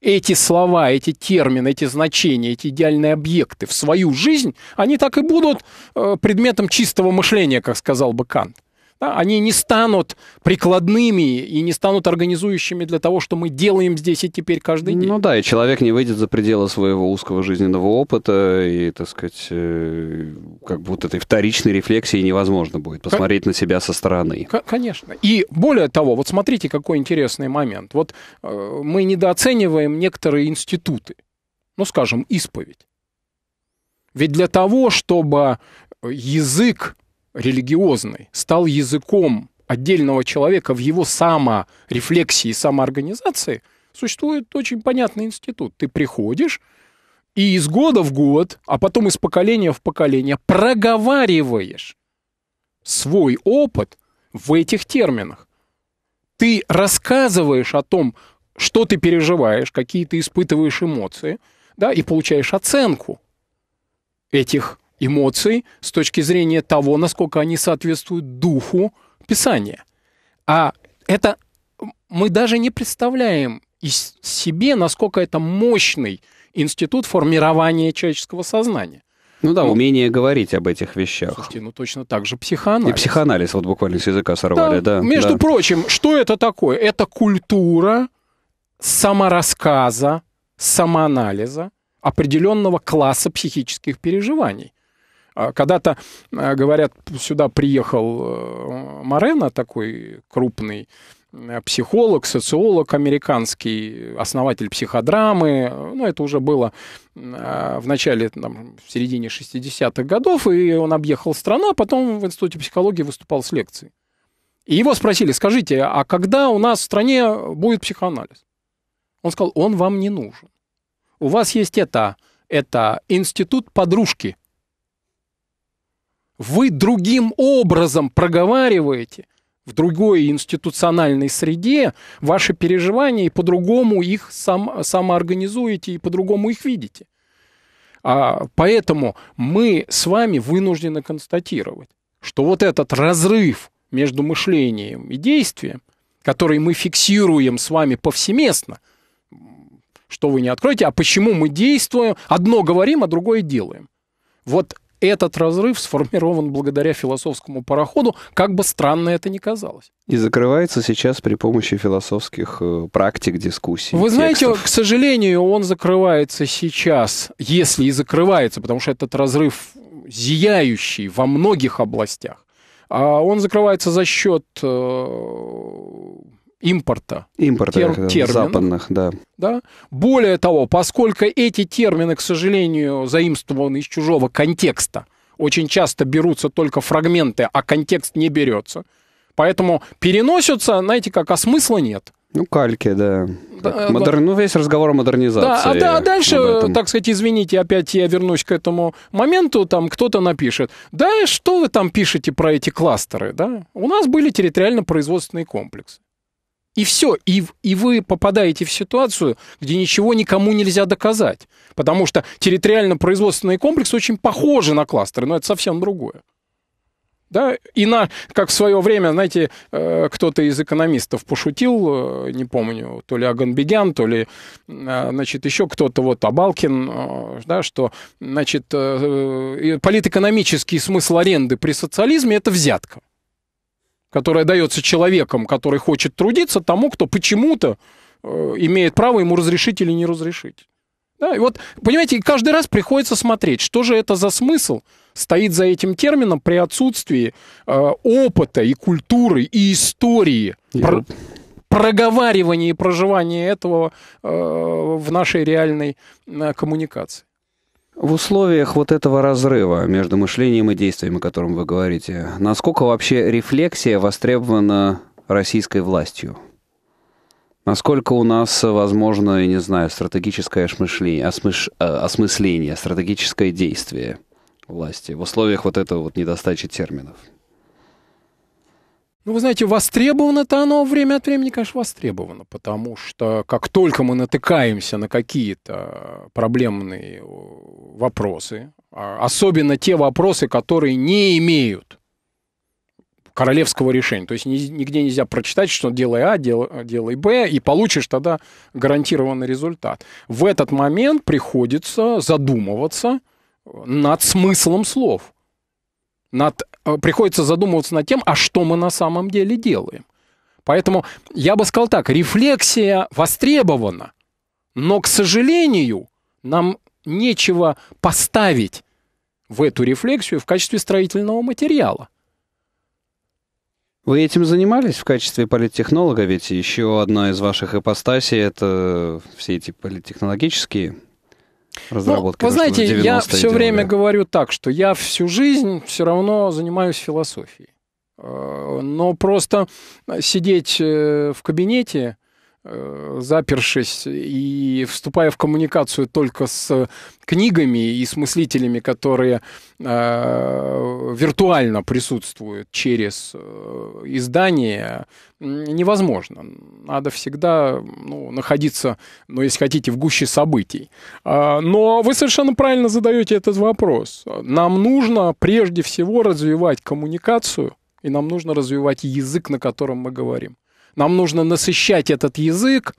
эти слова, эти термины, эти значения, эти идеальные объекты в свою жизнь, они так и будут э, предметом чистого мышления, как сказал бы Кант. Да, они не станут прикладными и не станут организующими для того, что мы делаем здесь и теперь каждый день. Ну да, и человек не выйдет за пределы своего узкого жизненного опыта, и, так сказать, э, как будто этой вторичной рефлексии невозможно будет посмотреть Кон... на себя со стороны. Конечно. И более того, вот смотрите, какой интересный момент. Вот э, мы недооцениваем некоторые институты, ну, скажем, исповедь. Ведь для того, чтобы язык религиозный стал языком отдельного человека в его саморефлексии, самоорганизации, существует очень понятный институт. Ты приходишь и из года в год, а потом из поколения в поколение проговариваешь свой опыт в этих терминах. Ты рассказываешь о том, что ты переживаешь, какие ты испытываешь эмоции, да, и получаешь оценку этих эмоций с точки зрения того, насколько они соответствуют духу Писания. А это мы даже не представляем из себе, насколько это мощный институт формирования человеческого сознания. Ну да, ну, умение говорить об этих вещах. Слушайте, ну точно так же психоанализ. И психоанализ вот буквально с языка сорвали, да. да между да. прочим, что это такое? Это культура саморассказа, самоанализа определенного класса психических переживаний. А когда-то, э, говорят, сюда приехал э, Морено, такой крупный э, психолог, социолог американский, основатель психодрамы. Ну, это уже было в начале, там, в середине 60-х годов, и он объехал страну, а потом в Институте психологии выступал с лекцией. И его спросили, скажите, а когда у нас в стране будет психоанализ? Он сказал, он вам не нужен. У вас есть это, это институт подружки – вы другим образом проговариваете в другой институциональной среде ваши переживания и по-другому их сам, самоорганизуете и по-другому их видите. А, поэтому мы с вами вынуждены констатировать, что вот этот разрыв между мышлением и действием, который мы фиксируем с вами повсеместно, что вы не откроете, а почему мы действуем, одно говорим, а другое делаем. Вот этот разрыв сформирован благодаря философскому пароходу, как бы странно это ни казалось. И закрывается сейчас при помощи философских э, практик, дискуссий. Вы знаете, текстов. к сожалению, он закрывается сейчас, если и закрывается, потому что этот разрыв зияющий во многих областях. А он закрывается за счет э, импорта. Импорта тер, э, термин, западных, да. да. Более того, поскольку эти термины, к сожалению, заимствованы из чужого контекста, очень часто берутся только фрагменты, а контекст не берется. Поэтому переносятся, знаете, как, а смысла нет. Ну, кальки, да. да Модер... Ну, весь разговор о модернизации. Да, а, да, а дальше, так сказать, извините, опять я вернусь к этому моменту, там кто-то напишет, да, что вы там пишете про эти кластеры, да? У нас были территориально-производственные комплексы. И все. И, и вы попадаете в ситуацию, где ничего никому нельзя доказать. Потому что территориально-производственные комплексы очень похожи на кластеры, но это совсем другое. Да? И на, как в свое время, знаете, э, кто-то из экономистов пошутил, э, не помню, то ли Аганбегян, то ли, э, значит, еще кто-то, вот Абалкин, да, что, значит, политэкономический смысл аренды при социализме – это взятка которая дается человеком, который хочет трудиться, тому, кто почему-то э, имеет право ему разрешить или не разрешить. Да, и вот, понимаете, каждый раз приходится смотреть, что же это за смысл стоит за этим термином при отсутствии э, опыта и культуры и истории и про, проговаривания и проживания этого э, в нашей реальной э, коммуникации. В условиях вот этого разрыва между мышлением и действием, о котором вы говорите, насколько вообще рефлексия востребована российской властью? Насколько у нас возможно, я не знаю, стратегическое осмышление, осмыш, э, осмысление, стратегическое действие власти в условиях вот этого вот недостачи терминов? Ну, вы знаете, востребовано-то оно время от времени, конечно, востребовано, потому что как только мы натыкаемся на какие-то проблемные вопросы, а особенно те вопросы, которые не имеют королевского решения, то есть нигде нельзя прочитать, что делай А, делай, Б, и получишь тогда гарантированный результат. В этот момент приходится задумываться над смыслом слов, над Э, приходится задумываться над тем, а что мы на самом деле делаем. Поэтому я бы сказал так, рефлексия востребована, но, к сожалению, нам нечего поставить в эту рефлексию в качестве строительного материала. Вы этим занимались в качестве политтехнолога, ведь еще одна из ваших ипостасей — это все эти политтехнологические разработки? Ну, вы знаете, я все делали? время говорю так, что я всю жизнь все равно занимаюсь философией. Э, но просто сидеть э, в кабинете Э, запершись и вступая в коммуникацию только с книгами и с мыслителями, которые э, виртуально присутствуют через э, издание, невозможно. Надо всегда ну, находиться, ну, если хотите, в гуще событий. Э, но вы совершенно правильно задаете этот вопрос. Нам нужно прежде всего развивать коммуникацию, и нам нужно развивать язык, на котором мы говорим. Нам нужно насыщать этот язык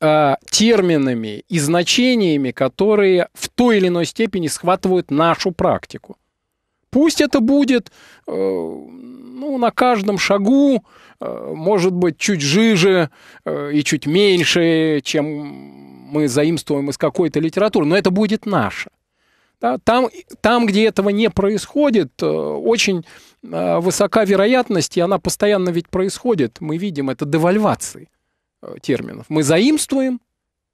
э, терминами и значениями, которые в той или иной степени схватывают нашу практику. Пусть это будет э, ну, на каждом шагу, э, может быть, чуть жиже э, и чуть меньше, чем мы заимствуем из какой-то литературы, но это будет наше. Да, там, там, где этого не происходит, э, очень э, высока вероятность, и она постоянно ведь происходит, мы видим это девальвации э, терминов. Мы заимствуем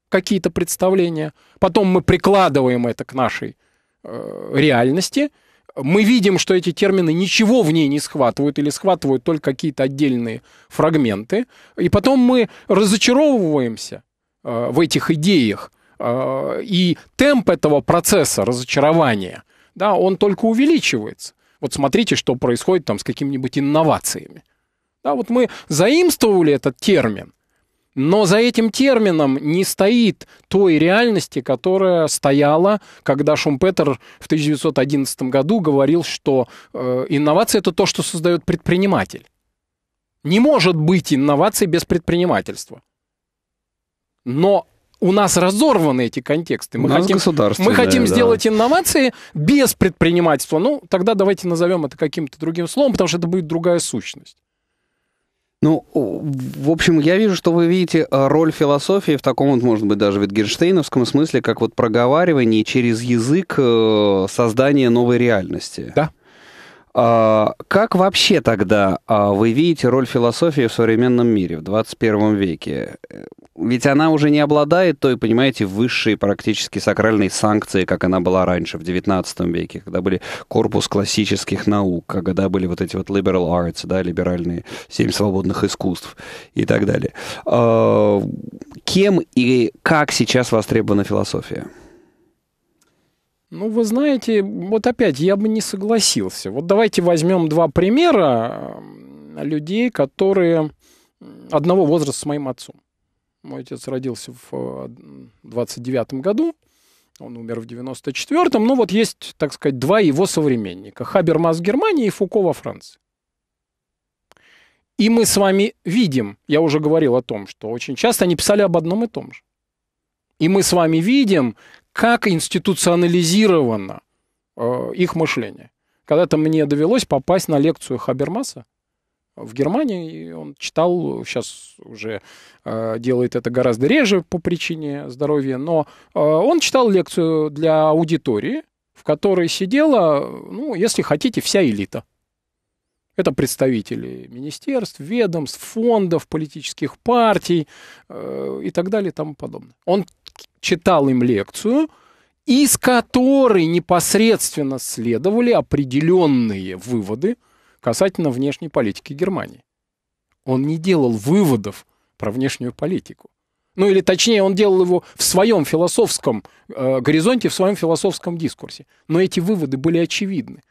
какие-то представления, потом мы прикладываем это к нашей э, реальности, мы видим, что эти термины ничего в ней не схватывают или схватывают только какие-то отдельные фрагменты, и потом мы разочаровываемся э, в этих идеях, Э, и темп этого процесса разочарования, да, он только увеличивается. Вот смотрите, что происходит там с какими-нибудь инновациями. Да, вот мы заимствовали этот термин, но за этим термином не стоит той реальности, которая стояла, когда Шумпетер в 1911 году говорил, что э, инновация это то, что создает предприниматель. Не может быть инноваций без предпринимательства. Но у нас разорваны эти контексты. Мы у нас хотим, мы хотим да. сделать инновации без предпринимательства. Ну, тогда давайте назовем это каким-то другим словом, потому что это будет другая сущность. Ну, в общем, я вижу, что вы видите а, роль философии в таком вот, может быть, даже Витгенштейновском смысле, как вот проговаривание через язык э, создания новой реальности. Да. А, как вообще тогда а, вы видите роль философии в современном мире, в 21 веке? ведь она уже не обладает той, понимаете, высшей практически сакральной санкцией, как она была раньше, в XIX веке, когда были корпус классических наук, когда были вот эти вот liberal arts, да, либеральные семь свободных искусств и так далее. А, кем и как сейчас востребована философия? Ну, вы знаете, вот опять я бы не согласился. Вот давайте возьмем два примера э, людей, которые одного возраста с моим отцом. Мой отец родился в 29 э, году, он умер в 94-м, но ну, вот есть, так сказать, два его современника. Хабермас в Германии и Фуко во Франции. И мы с вами видим, я уже говорил о том, что очень часто они писали об одном и том же. И мы с вами видим, как институционализировано э, их мышление. Когда-то мне довелось попасть на лекцию Хабермаса в Германии. И он читал, сейчас уже э, делает это гораздо реже по причине здоровья, но э, он читал лекцию для аудитории, в которой сидела, ну, если хотите, вся элита. Это представители министерств, ведомств, фондов, политических партий э, и так далее и тому подобное. Он читал им лекцию, из которой непосредственно следовали определенные выводы – касательно внешней политики Германии. Он не делал выводов про внешнюю политику. Ну или точнее, он делал его в своем философском э, горизонте, в своем философском дискурсе. Но эти выводы были очевидны.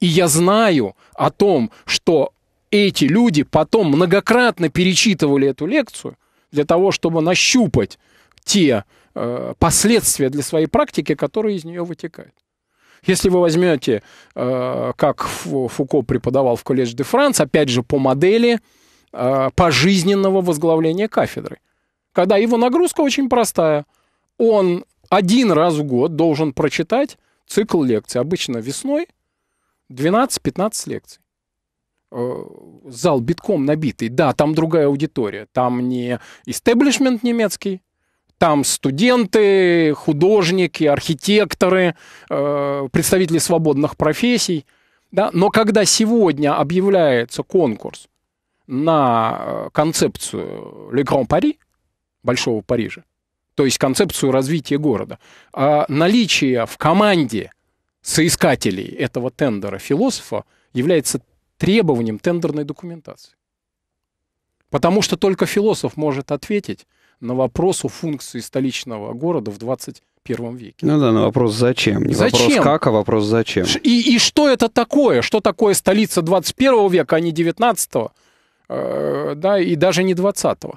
И я знаю о том, что эти люди потом многократно перечитывали эту лекцию для того, чтобы нащупать те э, последствия для своей практики, которые из нее вытекают. Если вы возьмете, э, как Фуко преподавал в Колледж де Франс, опять же, по модели э, пожизненного возглавления кафедры, когда его нагрузка очень простая. Он один раз в год должен прочитать цикл лекций, обычно весной, 12-15 лекций э, зал битком набитый. Да, там другая аудитория. Там не истеблишмент немецкий, там студенты, художники, архитекторы, э, представители свободных профессий. Да? Но когда сегодня объявляется конкурс на э, концепцию Le Grand Paris, Большого Парижа, то есть концепцию развития города, а наличие в команде соискателей этого тендера философа является требованием тендерной документации. Потому что только философ может ответить на вопрос о функции столичного города в 21 веке. Ну да, на вопрос зачем. Не зачем? вопрос как, а вопрос зачем. И, и что это такое? Что такое столица 21 века, а не 19 э, да, и даже не 20 -го.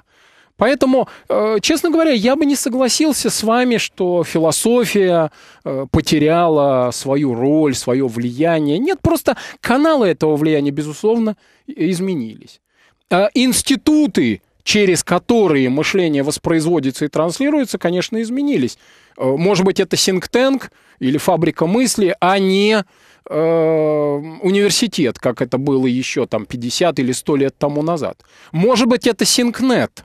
Поэтому, э, честно говоря, я бы не согласился с вами, что философия э, потеряла свою роль, свое влияние. Нет, просто каналы этого влияния, безусловно, изменились. институты через которые мышление воспроизводится и транслируется, конечно, изменились. Э, может быть, это think или фабрика мысли, а не э, университет, как это было еще там 50 или 100 лет тому назад. Может быть, это синкнет,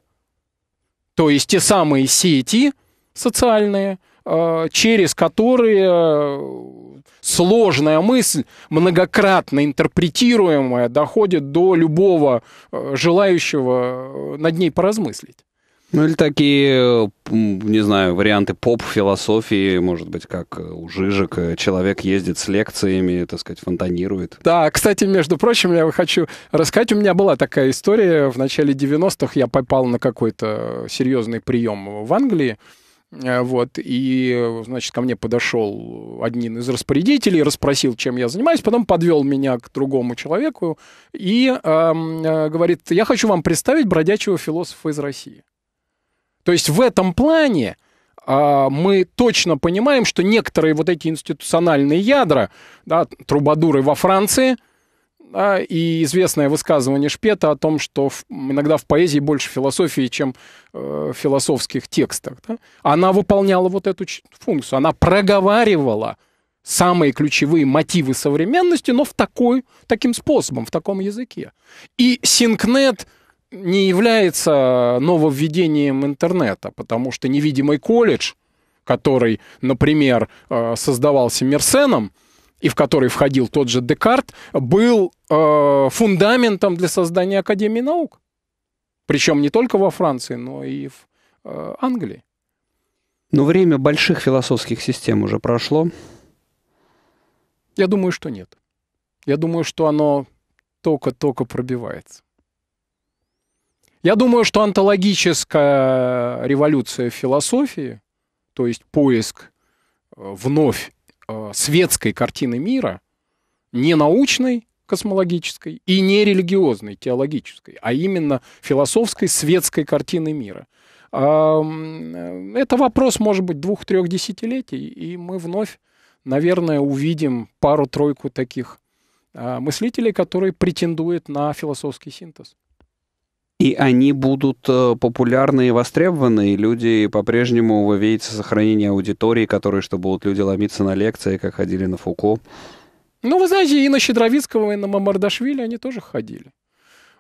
то есть те самые сети социальные, Э, через которые э, сложная мысль, многократно интерпретируемая, доходит до любого э, желающего над ней поразмыслить. Ну или такие, не знаю, варианты поп-философии, может быть, как у Жижик, человек ездит с лекциями, так сказать, фонтанирует. Да, кстати, между прочим, я хочу рассказать, у меня была такая история, в начале 90-х я попал на какой-то серьезный прием в Англии, Э, вот, и, значит, ко мне подошел один из распорядителей, расспросил, чем я занимаюсь, потом подвел меня к другому человеку и эм, э, говорит, я хочу вам представить бродячего философа из России. То есть в этом плане э, мы точно понимаем, что некоторые вот эти институциональные ядра, да, трубадуры во Франции – да, и известное высказывание Шпета о том, что в, иногда в поэзии больше философии, чем э, философских текстах. Да? Она выполняла вот эту функцию, она проговаривала самые ключевые мотивы современности, но в такой, таким способом, в таком языке. И Синкнет не является нововведением интернета, потому что невидимый колледж, который, например, э, создавался Мерсеном, и в который входил тот же Декарт, был э, фундаментом для создания Академии наук. Причем не только во Франции, но и в э, Англии. Но время больших философских систем уже прошло. Я думаю, что нет. Я думаю, что оно только-только пробивается. Я думаю, что онтологическая революция философии, то есть поиск э, вновь Э, светской картины мира, не научной космологической и не религиозной, теологической, а именно философской светской картины мира. Э, это вопрос, может быть, двух-трех десятилетий, и мы вновь, наверное, увидим пару-тройку таких а, мыслителей, которые претендуют на философский синтез. И они будут э, популярны и востребованы, и люди по-прежнему, вы видите, сохранение аудитории, которые, что будут люди ломиться на лекции, как ходили на Фуко. Ну, вы знаете, и на Щедровицкого, и на Мамардашвили они тоже ходили.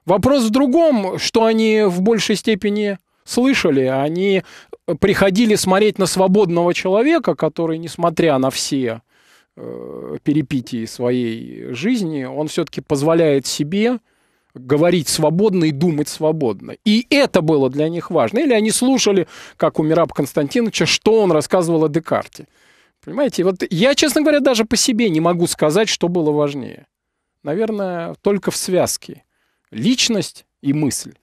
Вопрос в другом, что они в большей степени слышали, они э, приходили смотреть на свободного человека, который, несмотря на все э, перипетии своей жизни, он все-таки позволяет себе говорить свободно и думать свободно. И это было для них важно. Или они слушали, как у Мираба Константиновича, что он рассказывал о Декарте. Понимаете, вот я, честно говоря, даже по себе не могу сказать, что было важнее. Наверное, только в связке. Личность и мысль.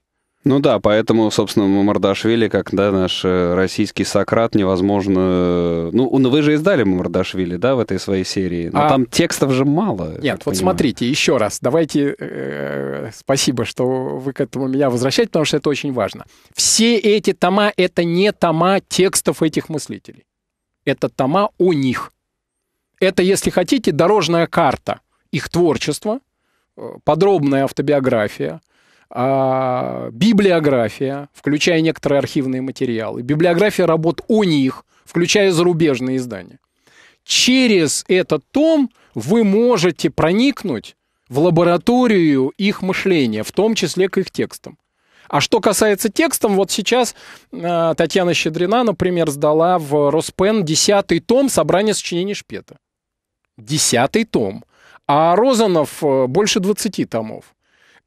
Ну да, поэтому, собственно, Мамардашвили, как да, наш э, российский Сократ, невозможно... Ну, ну вы же издали Мамардашвили, да, в этой своей серии, но а... там текстов же мало. Нет, вот понимаю. смотрите, еще раз, давайте... Э, спасибо, что вы к этому меня возвращаете, потому что это очень важно. Все эти тома — это не тома текстов этих мыслителей. Это тома у них. Это, если хотите, дорожная карта их творчества, э, подробная автобиография — а, библиография, включая некоторые архивные материалы, библиография работ о них, включая зарубежные издания. Через этот том вы можете проникнуть в лабораторию их мышления, в том числе к их текстам. А что касается текстов, вот сейчас э, Татьяна Щедрина, например, сдала в Роспен десятый том собрания сочинений Шпета. Десятый том. А Розанов э, больше 20 томов.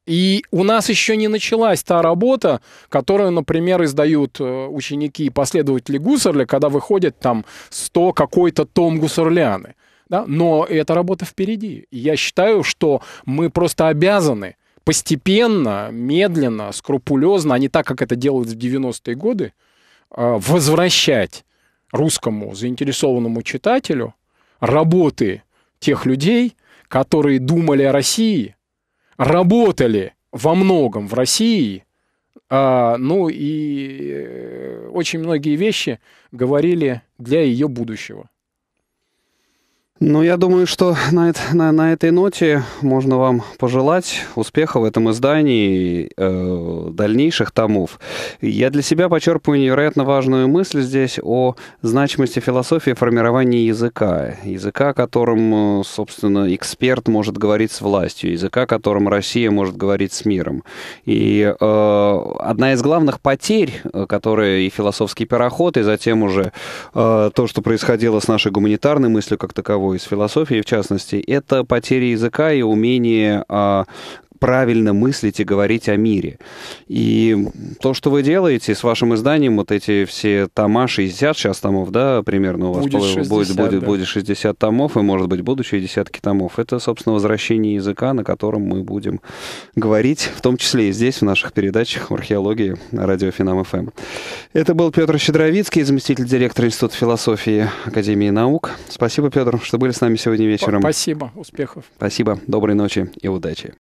И у нас еще не началась та работа, которую, например, издают э, ученики и последователи Гусарля, когда выходит там 100 какой-то том Гусарляны. Да? Но эта работа впереди. И я считаю, что мы просто обязаны постепенно, медленно, скрупулезно, а не так, как это делают в 90-е годы, э, возвращать русскому заинтересованному читателю работы тех людей, которые думали о России – работали во многом в России, а, ну и э, очень многие вещи говорили для ее будущего. Ну, я думаю, что на, это, на, на этой ноте можно вам пожелать успеха в этом издании и э, дальнейших томов. Я для себя почерпаю невероятно важную мысль здесь о значимости философии формирования языка. Языка, которым, э, собственно, эксперт может говорить с властью, языка, которым Россия может говорить с миром. И э, одна из главных потерь, э, которая и философский пароход, и затем уже э, то, что происходило с нашей гуманитарной мыслью как таковой, одного из философии, в частности, это потеря языка и умение а, правильно мыслить и говорить о мире. И то, что вы делаете с вашим изданием, вот эти все тома, 60 сейчас томов, да, примерно у вас будет 60, будет, будет, да. будет 60 томов, и, может быть, будущие десятки томов, это, собственно, возвращение языка, на котором мы будем говорить, в том числе и здесь, в наших передачах в археологии на радио Финам ФМ. Это был Петр Щедровицкий, заместитель директора Института философии Академии наук. Спасибо, Петр, что были с нами сегодня вечером. Спасибо, успехов. Спасибо, доброй ночи и удачи.